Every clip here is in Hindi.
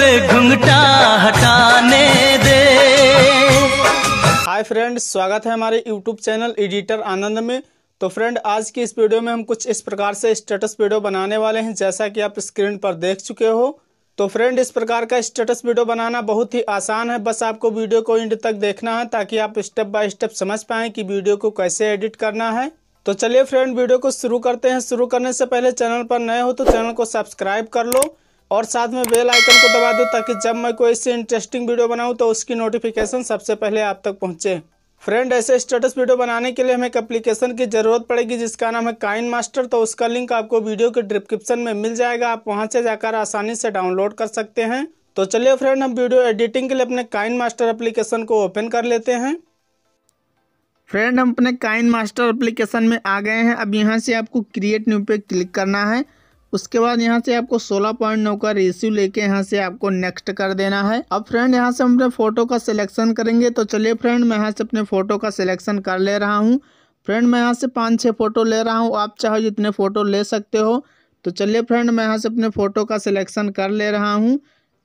से घुंघटा हटाने दे हाय फ्रेंड्स स्वागत है हमारे यूट्यूब चैनल एडिटर आनंद में तो फ्रेंड आज की इस वीडियो में हम कुछ इस प्रकार से स्टेटस वीडियो बनाने वाले हैं जैसा कि आप स्क्रीन पर देख चुके हो तो फ्रेंड इस प्रकार का स्टेटस वीडियो बनाना बहुत ही आसान है बस आपको वीडियो को एंड तक देखना है ताकि आप स्टेप बाय स्टेप समझ पाए कि वीडियो को कैसे एडिट करना है तो चलिए फ्रेंड वीडियो को शुरू करते हैं शुरू करने से पहले चैनल पर नए हो तो चैनल को सब्सक्राइब कर लो और साथ में बेल आइकन को दबा दो ताकि जब मैं कोई इससे इंटरेस्टिंग वीडियो बनाऊँ तो उसकी नोटिफिकेशन सबसे पहले आप तक पहुँचे फ्रेंड ऐसे स्टेटस वीडियो बनाने के लिए हमें एक एप्लीकेशन की ज़रूरत पड़ेगी जिसका नाम है काइन मास्टर तो उसका लिंक आपको वीडियो के डिस्क्रिप्शन में मिल जाएगा आप वहाँ से जाकर आसानी से डाउनलोड कर सकते हैं तो चलिए फ्रेंड हम वीडियो एडिटिंग के लिए अपने काइन मास्टर एप्लीकेशन को ओपन कर लेते हैं फ्रेंड हम अपने काइन मास्टर एप्लीकेशन में आ गए हैं अब यहाँ से आपको क्रिएट न्यू पे क्लिक करना है उसके बाद यहाँ से आपको 16.9 का रेशियो लेके यहाँ से आपको नेक्स्ट कर देना है अब फ्रेंड यहाँ से हम अपने फोटो का सिलेक्शन करेंगे तो चलिए फ्रेंड मैं यहाँ से अपने फोटो का सिलेक्शन कर ले रहा हूँ फ्रेंड मैं यहाँ से पाँच छः फ़ोटो ले रहा हूँ आप चाहो जितने फ़ोटो ले सकते हो तो चलिए फ्रेंड मैं यहाँ से अपने फ़ोटो का सिलेक्शन कर ले रहा हूँ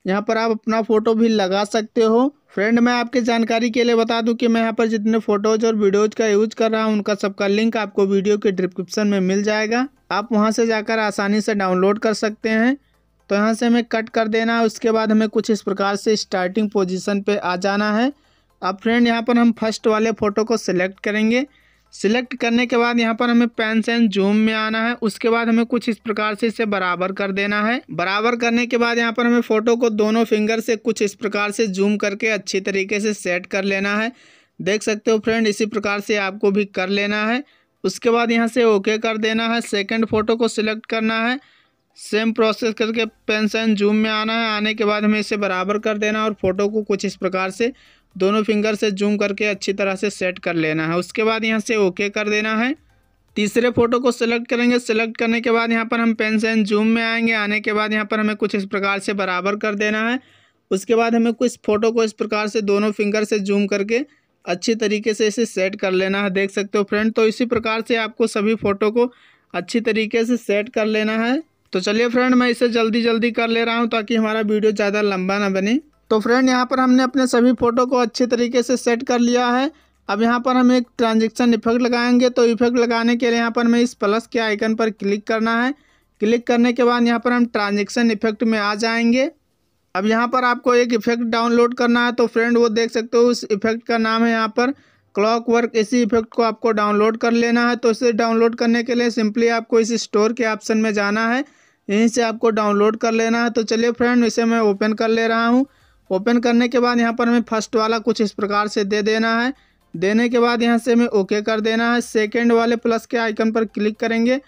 यहाँ पर आप अपना फ़ोटो भी लगा सकते हो फ्रेंड मैं आपके जानकारी के लिए बता दूं कि मैं यहाँ पर जितने फ़ोटोज़ और वीडियोज़ का यूज़ कर रहा हूँ उनका सबका लिंक आपको वीडियो के डिस्क्रिप्शन में मिल जाएगा आप वहाँ से जाकर आसानी से डाउनलोड कर सकते हैं तो यहाँ से हमें कट कर देना है उसके बाद हमें कुछ इस प्रकार से स्टार्टिंग पोजीशन पे आ जाना है अब फ्रेंड यहाँ पर हम फर्स्ट वाले फ़ोटो को सिलेक्ट करेंगे सिलेक्ट करने के बाद यहाँ पर हमें पेन एंड जूम में आना है उसके बाद हमें कुछ इस प्रकार से इसे बराबर कर देना है बराबर करने के बाद यहाँ पर हमें फ़ोटो को दोनों फिंगर से कुछ इस प्रकार से जूम करके अच्छी तरीके से सेट कर लेना है देख सकते हो फ्रेंड इसी प्रकार से आपको भी कर लेना है उसके बाद यहाँ से ओके कर देना है सेकेंड फ़ोटो को सिलेक्ट करना है सेम प्रोसेस करके पेंसन जूम में आना है आने के बाद हमें इसे बराबर कर देना है और फ़ोटो को कुछ इस प्रकार से दोनों फिंगर से जूम करके अच्छी तरह से सेट कर लेना है उसके बाद यहाँ से ओके कर देना है तीसरे फोटो को सिलेक्ट करेंगे सिलेक्ट करने के बाद यहाँ पर हम पेन से जूम में आएंगे आने के बाद यहाँ पर हमें कुछ इस प्रकार से बराबर कर देना है उसके बाद हमें कुछ फ़ोटो को इस प्रकार से दोनों फिंगर से जूम करके अच्छी तरीके से इसे सेट कर लेना है देख सकते हो फ्रेंड तो इसी प्रकार से आपको सभी फ़ोटो को अच्छी तरीके से सेट कर लेना है तो चलिए फ्रेंड मैं इसे जल्दी जल्दी कर ले रहा हूँ ताकि हमारा वीडियो ज़्यादा लंबा ना बने तो फ्रेंड यहाँ पर हमने अपने सभी फ़ोटो को अच्छे तरीके से सेट कर लिया है अब यहाँ पर हम एक ट्रांजेक्शन इफेक्ट लगाएंगे तो इफेक्ट लगाने के लिए यहाँ पर हमें इस प्लस के आइकन पर क्लिक करना है क्लिक करने के बाद यहाँ पर हम ट्रांजेक्शन इफेक्ट में आ जाएंगे अब यहाँ पर आपको एक इफेक्ट डाउनलोड करना है तो फ्रेंड वो देख सकते हो उस इफेक्ट का नाम है यहाँ पर क्लॉक वर्क इसी इफेक्ट को आपको डाउनलोड कर लेना है तो इसे डाउनलोड करने के लिए सिंपली आपको इस स्टोर के ऑप्शन में जाना है यहीं से आपको डाउनलोड कर लेना है तो चलिए फ्रेंड इसे मैं ओपन कर ले रहा हूँ ओपन करने के बाद यहाँ पर हमें फर्स्ट वाला कुछ इस प्रकार से दे देना है देने के बाद यहाँ से हमें ओके कर देना है सेकेंड वाले प्लस के आइकन पर क्लिक करेंगे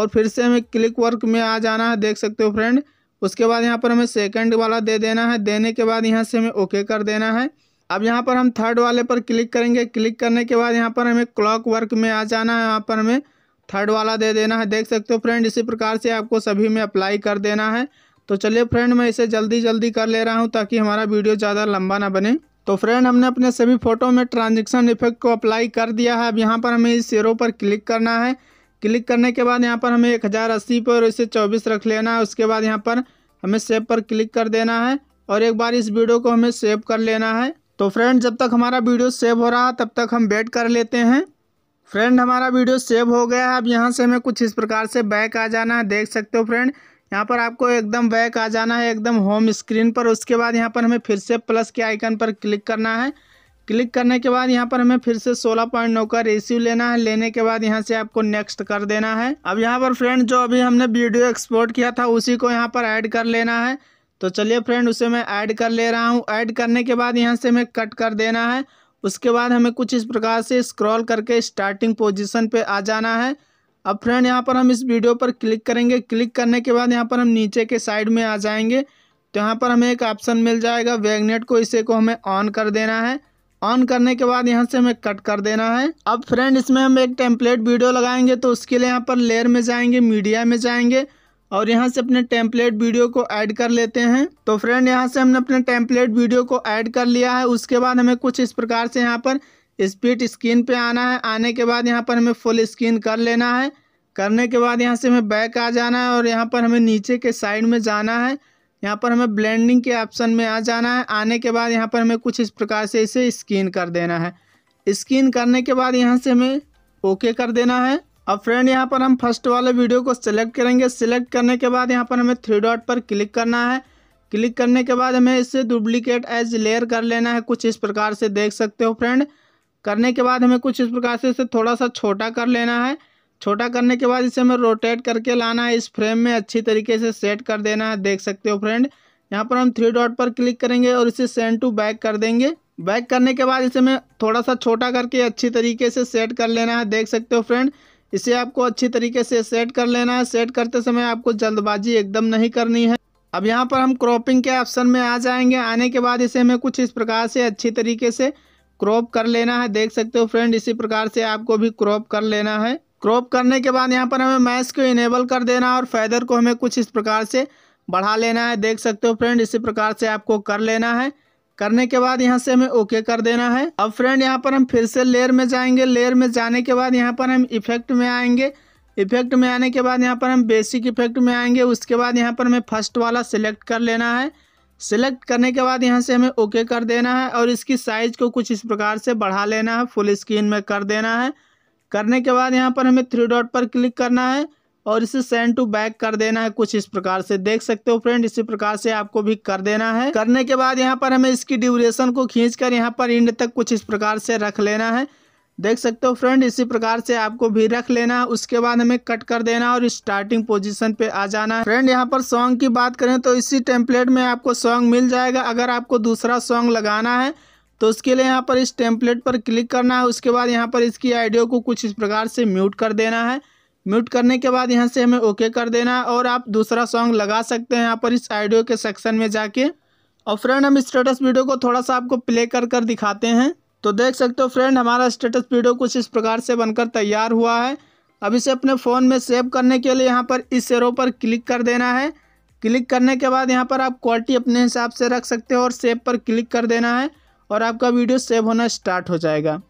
और फिर से हमें क्लिक वर्क में आ जाना है देख सकते हो फ्रेंड उसके बाद यहाँ पर हमें सेकंड वाला दे देना है देने के बाद यहाँ से हमें ओके कर देना है अब यहाँ पर हम थर्ड वाले पर क्लिक करेंगे क्लिक करने के बाद यहाँ पर हमें क्लॉक वर्क में आ जाना है यहाँ पर हमें थर्ड वाला दे देना है देख सकते हो फ्रेंड इसी प्रकार से आपको सभी में अप्लाई कर देना है तो चलिए फ्रेंड मैं इसे जल्दी जल्दी कर ले रहा हूँ ताकि हमारा वीडियो ज़्यादा लंबा ना बने तो फ्रेंड हमने अपने सभी फ़ोटो में ट्रांजेक्शन इफेक्ट को अप्लाई कर दिया है अब यहाँ पर हमें इस एरो पर क्लिक करना है क्लिक करने के बाद यहाँ पर हमें एक हज़ार अस्सी पर इसे चौबीस रख लेना है उसके बाद यहाँ पर हमें सेव पर क्लिक कर देना है और एक बार इस वीडियो को हमें सेव कर लेना है तो फ्रेंड जब तक हमारा वीडियो सेव हो रहा तब तक हम वेट कर लेते हैं फ्रेंड हमारा वीडियो सेव हो गया है अब यहाँ से हमें कुछ इस प्रकार से बैक आ जाना है देख सकते हो फ्रेंड यहाँ पर आपको एकदम बैक आ जाना है एकदम होम स्क्रीन पर उसके बाद यहाँ पर हमें फिर से प्लस के आइकन पर क्लिक करना है क्लिक करने के बाद यहाँ पर हमें फिर से 16.9 का रेसिव लेना है लेने के बाद यहाँ से आपको नेक्स्ट कर देना है अब यहाँ पर फ्रेंड जो अभी हमने वीडियो एक्सपोर्ट किया था उसी को यहाँ पर ऐड कर लेना है तो चलिए फ्रेंड उसे मैं ऐड कर ले रहा हूँ ऐड करने के बाद यहाँ से हमें कट कर देना है उसके बाद हमें कुछ इस प्रकार से स्क्रॉल करके स्टार्टिंग पोजिशन पर आ जाना है अब फ्रेंड यहाँ पर हम इस वीडियो पर क्लिक करेंगे क्लिक करने के बाद यहाँ पर हम नीचे के साइड में आ जाएंगे तो यहाँ पर हमें एक ऑप्शन मिल जाएगा वैगनेट को इसे को हमें ऑन कर देना है ऑन करने के बाद यहाँ से हमें कट कर देना है अब फ्रेंड इसमें हम एक टेम्पलेट वीडियो लगाएंगे तो उसके लिए यहाँ पर लेयर में जाएंगे मीडिया में जाएंगे और यहाँ से अपने टेम्पलेट वीडियो को ऐड कर लेते हैं तो फ्रेंड यहाँ से हमने अपने टेम्पलेट वीडियो को ऐड कर लिया है उसके बाद हमें कुछ इस प्रकार से यहाँ पर स्पीड स्क्रीन पे आना है आने के बाद यहाँ पर हमें फुल स्क्रीन कर लेना है करने के बाद यहाँ से हमें बैक आ जाना है और यहाँ पर हमें नीचे के साइड में जाना है यहाँ पर हमें ब्लेंडिंग के ऑप्शन में आ जाना है आने के बाद यहाँ पर हमें कुछ इस प्रकार से इसे स्किन कर देना है स्किन करने के बाद यहाँ से हमें ओके कर देना है अब फ्रेंड यहाँ पर हम फर्स्ट वाले वीडियो को सिलेक्ट करेंगे सिलेक्ट करने के बाद यहाँ पर हमें थ्री डॉट पर क्लिक करना है क्लिक करने के बाद हमें इसे डुप्लीकेट एज लेयर कर लेना है कुछ इस प्रकार से देख सकते हो फ्रेंड करने के बाद हमें कुछ इस प्रकार से इसे थोड़ा सा छोटा कर लेना है छोटा करने के बाद इसे हमें रोटेट करके लाना है इस फ्रेम में अच्छी तरीके से सेट कर देना है देख सकते हो फ्रेंड यहाँ पर हम थ्री डॉट पर क्लिक करेंगे और इसे सेंड टू बैक कर देंगे बैक करने के बाद इसे हमें थोड़ा सा छोटा करके अच्छी तरीके से सेट कर लेना है देख सकते हो फ्रेंड इसे आपको अच्छी तरीके से सेट कर लेना है सेट करते समय आपको जल्दबाजी एकदम नहीं करनी है अब यहाँ पर हम क्रॉपिंग के ऑप्शन में आ जाएंगे आने के बाद इसे हमें कुछ इस प्रकार से अच्छी तरीके से क्रॉप कर लेना है देख सकते हो फ्रेंड इसी प्रकार से आपको भी क्रॉप कर लेना है क्रॉप करने के बाद यहाँ पर हमें मैस को इनेबल कर देना और फैदर को हमें कुछ इस प्रकार से बढ़ा लेना है देख सकते हो फ्रेंड इसी प्रकार से आपको कर लेना है करने के बाद यहाँ से हमें ओके कर देना है अब फ्रेंड यहाँ पर हम फिर से लेयर में जाएंगे लेयर में जाने के बाद यहाँ पर हम इफेक्ट में आएंगे इफेक्ट में आने के बाद यहाँ पर हम बेसिक इफेक्ट में आएंगे उसके बाद यहाँ पर हमें फर्स्ट वाला सिलेक्ट कर लेना है सिलेक्ट करने के बाद यहाँ से हमें ओके कर देना है और इसकी साइज़ को कुछ इस प्रकार से बढ़ा लेना है फुल स्क्रीन में कर देना है करने के बाद यहाँ पर हमें थ्री डॉट पर क्लिक करना है और इसे सेंड टू बैक कर देना है कुछ इस प्रकार से देख सकते हो फ्रेंड इसी प्रकार से आपको भी कर देना है करने के बाद यहाँ पर हमें इसकी ड्यूरेशन को खींच कर यहाँ पर इंड तक कुछ इस प्रकार से रख लेना है देख सकते हो फ्रेंड इसी प्रकार से आपको भी रख लेना है उसके बाद हमें कट कर देना और स्टार्टिंग पोजीशन पे आ जाना है फ्रेंड यहाँ पर सॉन्ग की बात करें तो इसी टेम्पलेट में आपको सॉन्ग मिल जाएगा अगर आपको दूसरा सॉन्ग लगाना है तो उसके लिए यहाँ पर इस टेम्पलेट पर क्लिक करना है उसके बाद यहाँ पर इसकी आइडियो को कुछ इस प्रकार से म्यूट कर देना है म्यूट करने के बाद यहाँ से हमें ओके कर देना है और आप दूसरा सॉन्ग लगा सकते हैं यहाँ पर इस आइडियो के सेक्शन में जाके और फ्रेंड हम स्टेटस वीडियो को थोड़ा सा आपको प्ले कर कर दिखाते हैं तो देख सकते हो फ्रेंड हमारा स्टेटस वीडियो कुछ इस प्रकार से बनकर तैयार हुआ है अब इसे अपने फ़ोन में सेव करने के लिए यहाँ पर इस एरो पर क्लिक कर देना है क्लिक करने के बाद यहाँ पर आप क्वालिटी अपने हिसाब से रख सकते हो और सेव पर क्लिक कर देना है और आपका वीडियो सेव होना स्टार्ट हो जाएगा